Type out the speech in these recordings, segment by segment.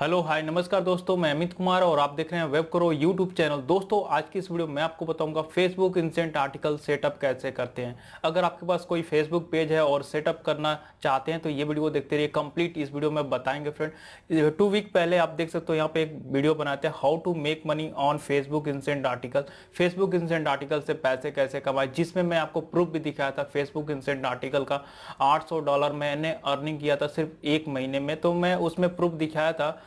hello hi नमस्कार दोस्तों मैं अमित कुमार और आप देख रहे हैं वेब करो यूट्यूब चैनल दोस्तों आज की इस वीडियो में आपको बताऊंगा फेसबुक इंसेंट आर्टिकल सेटअप कैसे करते हैं अगर आपके पास कोई फेसबुक पेज है और सेटअप करना चाहते हैं तो ये वीडियो देखते रहिए कंप्लीट इस वीडियो में बताएंगे फ्रेंड टू वीक पहले आप देख सकते हो यहाँ पे एक वीडियो बनाते हैं how to make money on Facebook instant article Facebook instant article से पैसे कैसे कमाए जिसमें मैं आपको प्रूफ भी दिखाया था फेसबुक इंसेंट आर्टिकल का आठ डॉलर मैंने अर्निंग किया था सिर्फ एक महीने में तो मैं उसमें प्रूफ दिखाया था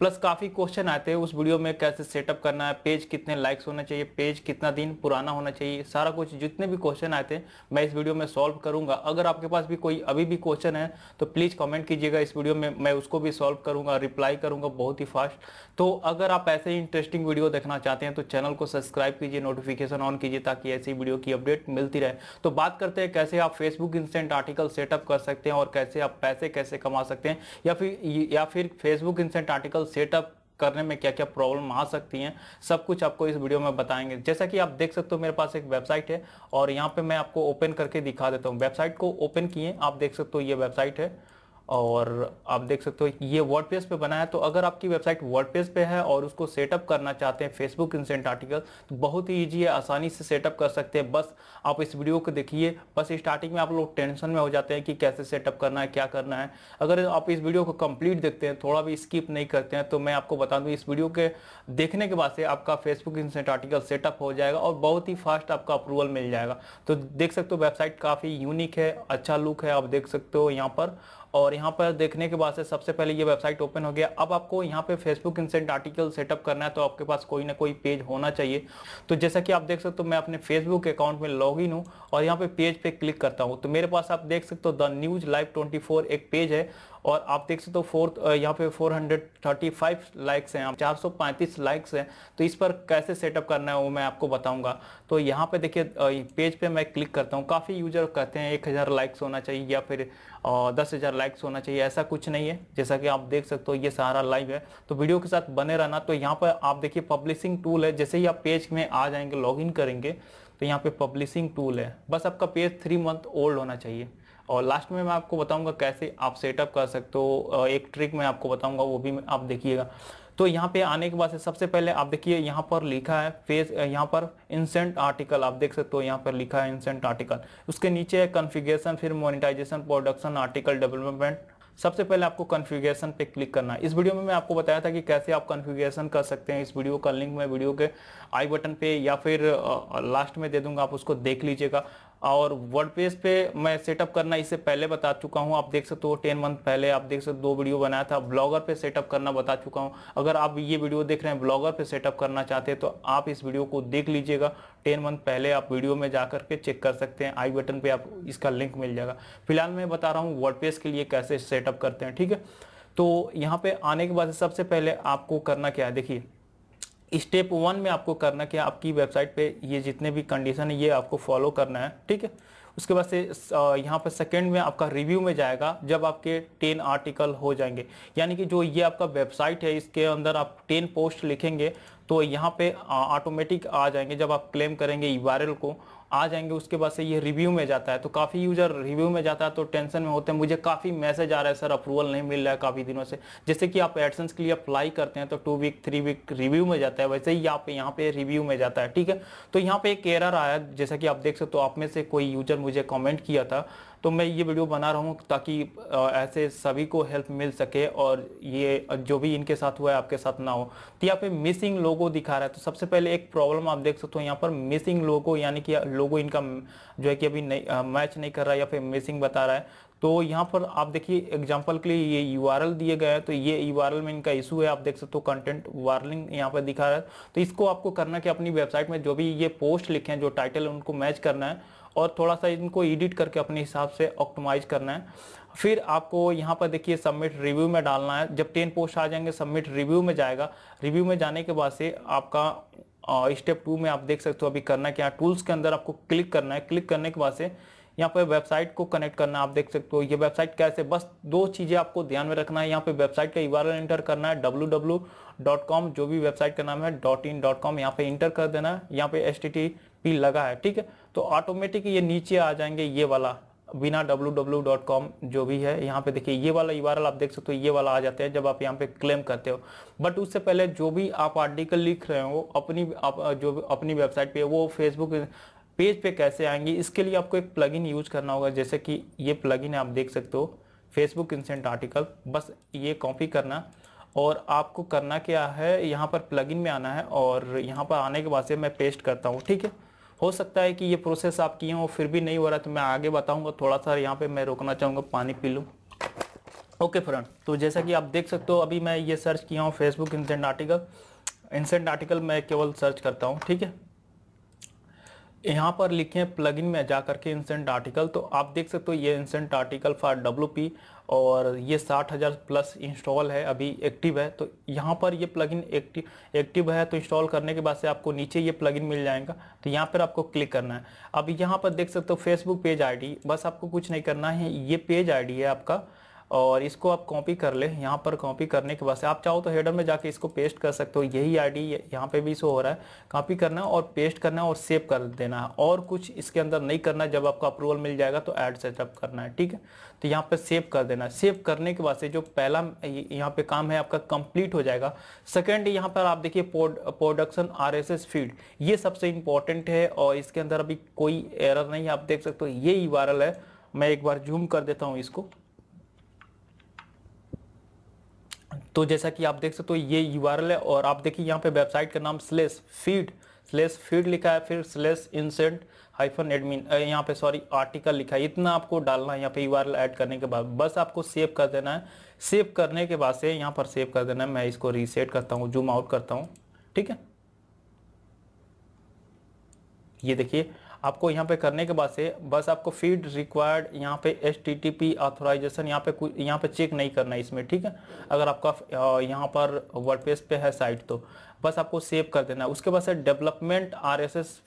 प्लस काफ़ी क्वेश्चन आते हैं उस वीडियो में कैसे सेटअप करना है पेज कितने लाइक्स होना चाहिए पेज कितना दिन पुराना होना चाहिए सारा कुछ जितने भी क्वेश्चन आते हैं मैं इस वीडियो में सॉल्व करूंगा अगर आपके पास भी कोई अभी भी क्वेश्चन है तो प्लीज़ कमेंट कीजिएगा इस वीडियो में मैं उसको भी सॉल्व करूंगा रिप्लाई करूंगा बहुत ही फास्ट तो अगर आप ऐसे ही इंटरेस्टिंग वीडियो देखना चाहते हैं तो चैनल को सब्सक्राइब कीजिए नोटिफिकेशन ऑन कीजिए ताकि ऐसी वीडियो की अपडेट मिलती रहे तो बात करते हैं कैसे आप फेसबुक इंस्टेंट आर्टिकल सेटअप कर सकते हैं और कैसे आप पैसे कैसे कमा सकते हैं या फिर या फिर फेसबुक इंस्टेंट आर्टिकल सेटअप करने में क्या क्या प्रॉब्लम आ सकती हैं सब कुछ आपको इस वीडियो में बताएंगे जैसा कि आप देख सकते हो मेरे पास एक वेबसाइट है और यहाँ पे मैं आपको ओपन करके दिखा देता हूँ वेबसाइट को ओपन किए आप देख सकते हो ये वेबसाइट है और आप देख सकते हो ये वर्डप्रेस पे बना है तो अगर आपकी वेबसाइट वर्डप्रेस पे है और उसको सेटअप करना चाहते हैं फेसबुक इंसेंट आर्टिकल तो बहुत ही ईजी है आसानी से सेटअप कर सकते हैं बस आप इस वीडियो को देखिए बस स्टार्टिंग में आप लोग टेंशन में हो जाते हैं कि कैसे सेटअप करना है क्या करना है अगर आप इस वीडियो को कम्प्लीट देखते हैं थोड़ा भी स्किप नहीं करते हैं तो मैं आपको बता दूँ इस वीडियो के देखने के बाद से आपका फेसबुक इंसेंट आर्टिकल सेटअप हो जाएगा और बहुत ही फास्ट आपका अप्रूवल मिल जाएगा तो देख सकते हो वेबसाइट काफ़ी यूनिक है अच्छा लुक है आप देख सकते हो यहाँ पर और यहाँ पर देखने के बाद से सबसे पहले ये वेबसाइट ओपन हो गया अब आपको यहाँ पे फेसबुक इंसेंट आर्टिकल सेटअप करना है तो आपके पास कोई ना कोई पेज होना चाहिए तो जैसा कि आप देख सकते हो मैं अपने फेसबुक अकाउंट में लॉग इन हूँ और यहाँ पे पेज पे क्लिक करता हूँ तो मेरे पास आप देख सकते हो द न्यूज लाइव ट्वेंटी एक पेज है और आप देख सकते हो फोर यहाँ पे 435 लाइक्स हैं चार सौ लाइक्स हैं तो इस पर कैसे सेटअप करना है वो मैं आपको बताऊंगा तो यहाँ पे देखिए पेज पे मैं क्लिक करता हूँ काफ़ी यूजर कहते हैं एक हज़ार लाइक्स होना चाहिए या फिर दस हज़ार लाइक्स होना चाहिए ऐसा कुछ नहीं है जैसा कि आप देख सकते हो ये सारा लाइव है तो वीडियो के साथ बने रहना तो यहाँ पर आप देखिए पब्लिशिंग टूल है जैसे ही आप पेज में आ जाएंगे लॉग करेंगे तो यहाँ पे पब्लिशिंग टूल है बस आपका पेज थ्री मंथ ओल्ड होना चाहिए और लास्ट में मैं आपको बताऊंगा कैसे आप सेटअप कर सकते हो एक ट्रिक मैं आपको बताऊंगा वो भी आप देखिएगा तो यहाँ पे आने के बाद से सबसे पहले आप देखिए यहाँ पर लिखा है फेस यहाँ पर इंसेंट आर्टिकल आप देख सकते हो यहाँ पर लिखा है इंसेंट आर्टिकल उसके नीचे है कन्फिगेशन फिर मोनिटाइजेशन प्रोडक्शन आर्टिकल डेवलपमेंट सबसे पहले आपको कन्फिगेशन पे क्लिक करना है इस वीडियो में मैं आपको बताया था कि कैसे आप कन्फिगेशन कर सकते हैं इस वीडियो का लिंक मैं वीडियो के आई बटन पे या फिर लास्ट में दे दूंगा आप उसको देख लीजिएगा और वर्डप्रेस पे मैं सेटअप करना इससे पहले बता चुका हूँ आप देख सकते हो टेन मंथ पहले आप देख सकते हो दो वीडियो बनाया था ब्लॉगर पे सेटअप करना बता चुका हूँ अगर आप ये वीडियो देख रहे हैं ब्लॉगर पे सेटअप करना चाहते हैं तो आप इस वीडियो को देख लीजिएगा टेन मंथ पहले आप वीडियो में जा करके चेक कर सकते हैं आई बटन पर आप इसका लिंक मिल जाएगा फिलहाल मैं बता रहा हूँ वर्ड के लिए कैसे सेटअप करते हैं ठीक है तो यहाँ पर आने के बाद सबसे पहले आपको करना क्या है देखिए स्टेप वन में आपको करना कि आपकी वेबसाइट पे ये जितने भी कंडीशन है ये आपको फॉलो करना है ठीक है उसके बाद से यहाँ पर सेकंड में आपका रिव्यू में जाएगा जब आपके टेन आर्टिकल हो जाएंगे यानी कि जो ये आपका वेबसाइट है इसके अंदर आप टेन पोस्ट लिखेंगे तो यहाँ पे ऑटोमेटिक आ जाएंगे जब आप क्लेम करेंगे ई को आ जाएंगे उसके बाद से ये रिव्यू में जाता है तो काफ़ी यूजर रिव्यू में जाता है तो टेंशन में होते हैं मुझे काफ़ी मैसेज आ रहा है सर अप्रूवल नहीं मिल रहा है काफ़ी दिनों से जैसे कि आप एडसेंस के लिए अप्लाई करते हैं तो two week three week review में जाता है वैसे ही आप यहाँ पे रिव्यू में जाता है ठीक है तो यहाँ पर एक एरर आया जैसा कि आप देख सकते हो तो आप में से कोई यूजर मुझे कॉमेंट किया था तो मैं ये वीडियो बना रहा हूँ ताकि ऐसे सभी को हेल्प मिल सके और ये जो भी इनके साथ हुआ है आपके साथ ना हो तो यहाँ पे मिसिंग लोग लोगो दिखा रहा है तो सबसे पहले एक प्रॉब्लम आप देख सकते हो यहाँ पर मिसिंग लोगो यानी कि लोगो इनका जो है कि अभी नहीं मैच नहीं कर रहा है या फिर मिसिंग बता रहा है तो यहाँ पर आप देखिए एग्जाम्पल के लिए ये यू आर एल दिए गए हैं तो ये यू आर एल में इनका इशू है आप देख सकते हो कंटेंट वार्निंग यहाँ पर दिखा रहा है तो इसको आपको करना कि अपनी वेबसाइट में जो भी ये पोस्ट लिखे हैं जो टाइटल है उनको मैच करना है और थोड़ा सा इनको एडिट करके अपने हिसाब से ऑप्टोमाइज करना है फिर आपको यहाँ पर देखिए सबमिट रिव्यू में डालना है जब टेन पोस्ट आ जाएंगे सबमिट रिव्यू में जाएगा रिव्यू में जाने के बाद से आपका स्टेप टू में आप देख सकते हो अभी करना क्या टूल्स के अंदर आपको क्लिक करना है क्लिक करने के बाद से यहाँ पे वेबसाइट को कनेक्ट करना आप देख सकते हो ये वेबसाइट कैसे बस दो चीज़ें आपको ध्यान में रखना है यहाँ पे वेबसाइट का यूआरएल एंटर करना है www.com जो भी वेबसाइट का नाम है डॉट इन डॉट कॉम यहाँ पे इंटर कर देना है यहाँ पे एस लगा है ठीक है तो ऑटोमेटिक ये नीचे आ जाएंगे ये वाला बिना www.com जो भी है यहाँ पे देखिए ये वाला यूआरएल आप देख सकते हो ये वाला आ जाता है जब आप यहाँ पे क्लेम करते हो बट उससे पहले जो भी आप आर्टिकल लिख रहे हो अपनी आप जो अपनी वेबसाइट पे वो फेसबुक पेज पे कैसे आएंगी इसके लिए आपको एक प्लगइन यूज करना होगा जैसे कि ये प्लगइन आप देख सकते हो फेसबुक इंसेंट आर्टिकल बस ये कॉपी करना और आपको करना क्या है यहाँ पर प्लगइन में आना है और यहाँ पर आने के बाद से मैं पेस्ट करता हूँ ठीक है हो सकता है कि ये प्रोसेस आप किए हो फिर भी नहीं हो रहा तो मैं आगे बताऊँगा थोड़ा सा यहाँ पर मैं रोकना चाहूँगा पानी पी लूँ ओके फ्रेंड तो जैसा कि आप देख सकते हो अभी मैं ये सर्च किया हूँ Facebook instant article instant article मैं केवल सर्च करता हूँ ठीक है यहाँ पर लिखे हैं प्लगइन में जा करके इंसेंट आर्टिकल तो आप देख सकते हो ये इंसेंट आर्टिकल फॉर डब्ल्यू और ये साठ हज़ार प्लस इंस्टॉल है अभी एक्टिव है तो यहाँ पर ये प्लगइन एक्टिव एक्टिव है तो इंस्टॉल करने के बाद से आपको नीचे ये प्लगइन मिल जाएगा तो यहाँ पर आपको क्लिक करना है अब यहाँ पर देख सकते हो फेसबुक पेज आईडी बस आपको कुछ नहीं करना है ये पेज आईडी है आपका और इसको आप कॉपी कर ले यहाँ पर कॉपी करने के बाद आप चाहो तो हेडर में जाके इसको पेस्ट कर सकते हो यही आईडी यहाँ पे भी शो हो रहा है कॉपी करना है और पेस्ट करना है और सेव कर देना है और कुछ इसके अंदर नहीं करना है जब आपको अप्रूवल मिल जाएगा तो ऐड सेटअप करना है ठीक है तो यहाँ पर सेव कर देना है सेव करने के बाद जो पहला यहाँ पे काम है आपका कंप्लीट हो जाएगा सेकेंड यहाँ पर आप देखिए production R S S feed ये सबसे इंपॉर्टेंट है और इसके अंदर अभी कोई एरर नहीं है आप देख सकते हो ये ही वायरल है मैं एक बार जूम कर देता हूँ इसको तो जैसा कि आप देख सकते हो ये यू है और आप देखिए यहाँ पे वेबसाइट का नाम स्लेस फीड स्लेस फीड लिखा है फिर स्लेस इंसेंट हाइफन एडमिन यहाँ पे सॉरी आर्टिकल लिखा है इतना आपको डालना है यहाँ पे यू आर एड करने के बाद बस आपको सेव कर देना है सेव करने के बाद से यहाँ पर सेव कर देना है मैं इसको रीसेट करता हूँ जूम आउट करता हूँ ठीक है ये देखिए आपको यहाँ पे करने के बाद से बस आपको फीड रिक्वायर्ड यहाँ पे H T T P authorisation यहाँ पे यहाँ पे चेक नहीं करना है इसमें ठीक है अगर आपका यहाँ पर वर्डप्रेस पे है साइट तो बस आपको सेव कर देना है उसके बाद से डेवलपमेंट आर एस एस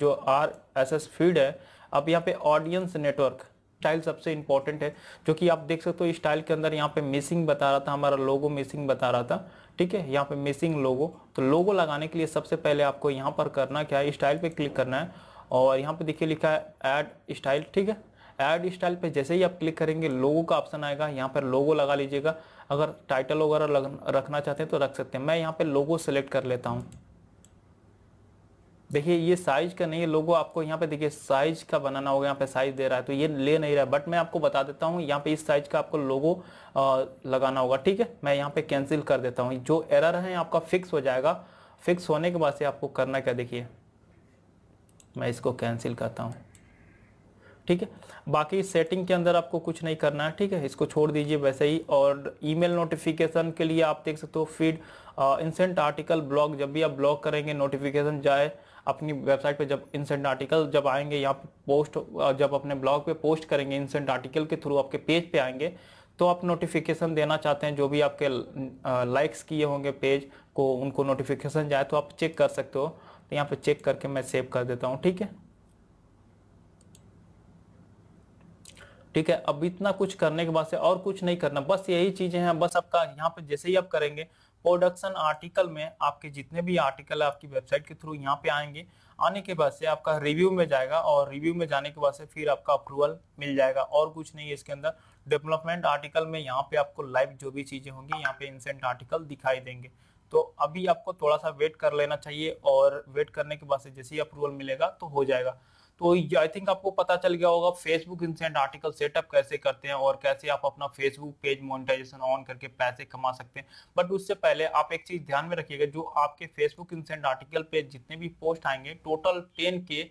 जो आर एस एस फीड है अब यहाँ पे ऑडियंस नेटवर्क स्टाइल सबसे इंपॉर्टेंट है जो कि आप देख सकते हो स्टाइल के अंदर यहाँ पे मिसिंग बता रहा था हमारा लोगो मिसिंग बता रहा था ठीक है यहाँ पे मिसिंग लोगो तो लोगो लगाने के लिए सबसे पहले आपको यहाँ पर करना क्या है स्टाइल पे क्लिक करना है और यहाँ पे देखिए लिखा है ऐड स्टाइल ठीक है ऐड स्टाइल पे जैसे ही आप क्लिक करेंगे लोगो का ऑप्शन आएगा यहाँ पर लोगो लगा लीजिएगा अगर टाइटल वगैरह रखना चाहते हैं तो रख सकते हैं मैं यहाँ पे लोगो सेलेक्ट कर लेता हूँ देखिए ये साइज का नहीं है लोगो आपको यहाँ पे देखिए साइज का बनाना होगा यहाँ पे साइज दे रहा है तो ये ले नहीं रहा है बट मैं आपको बता देता हूँ यहाँ पे इस साइज का आपको लोगो आ, लगाना होगा ठीक है मैं यहाँ पे कैंसिल कर देता हूँ जो एरर है आपका फिक्स हो जाएगा फिक्स होने के बाद से आपको करना क्या देखिए मैं इसको कैंसिल करता हूँ ठीक है बाकी सेटिंग के अंदर आपको कुछ नहीं करना है ठीक है इसको छोड़ दीजिए वैसे ही और ईमेल नोटिफिकेशन के लिए आप देख सकते हो फीड इंसेंट आर्टिकल ब्लॉग जब भी आप ब्लॉग करेंगे नोटिफिकेशन जाए अपनी वेबसाइट पे जब इंसेंट आर्टिकल जब आएंगे या पोस्ट जब अपने ब्लॉग पे पोस्ट करेंगे इंसेंट आर्टिकल के थ्रू आपके पेज पे आएंगे तो आप नोटिफिकेशन देना चाहते हैं जो भी आपके लाइक्स किए होंगे पेज को उनको नोटिफिकेशन जाए तो आप चेक कर सकते हो तो यहाँ पे चेक करके मैं सेव कर देता हूँ ठीक है ठीक है अब इतना कुछ करने के बाद से और कुछ नहीं करना बस यही चीजें हैं बस आपका यहाँ पे जैसे ही आप करेंगे प्रोडक्शन आर्टिकल में आपके जितने भी आर्टिकल आपकी वेबसाइट के थ्रू यहाँ पे आएंगे आने के बाद से आपका रिव्यू में जाएगा और रिव्यू में जाने के बाद से फिर आपका अप्रूवल मिल जाएगा और कुछ नहीं है इसके अंदर डेवलपमेंट आर्टिकल में यहाँ पे आपको लाइव जो भी चीजें होंगी यहाँ पे इंसेंट आर्टिकल दिखाई देंगे तो अभी आपको थोड़ा सा वेट कर लेना चाहिए और वेट करने के बाद से जैसे ही अप्रूवल मिलेगा तो हो जाएगा तो आई थिंक आपको पता चल गया होगा फेसबुक इंसेंट आर्टिकल सेटअप कैसे करते हैं और कैसे आप अपना फेसबुक पेज मोनिटाइजेशन ऑन करके पैसे कमा सकते हैं बट उससे पहले आप एक चीज ध्यान में रखिएगा जो आपके फेसबुक इंसेंट आर्टिकल पे जितने भी पोस्ट आएंगे टोटल टेन के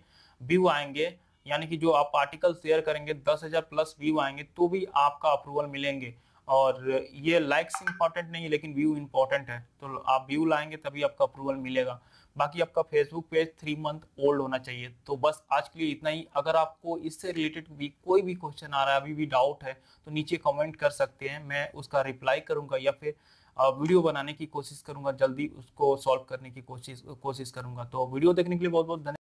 व्यू आएंगे यानी कि जो आप आर्टिकल शेयर करेंगे दस हजार प्लस व्यू आएंगे तो भी आपका अप्रूवल मिलेंगे और ये लाइक्स इंपॉर्टेंट नहीं है लेकिन व्यू इंपॉर्टेंट है तो आप व्यू लाएंगे तभी आपका अप्रूवल मिलेगा बाकी आपका Facebook page three month old होना चाहिए तो बस आज के लिए इतना ही अगर आपको इससे रिलेटेड भी कोई भी क्वेश्चन आ रहा है अभी भी डाउट है तो नीचे कमेंट कर सकते हैं मैं उसका रिप्लाई करूंगा या फिर वीडियो बनाने की कोशिश करूंगा जल्दी उसको सॉल्व करने की कोशिश कोशिश करूंगा तो वीडियो देखने के लिए बहुत बहुत धन्यवाद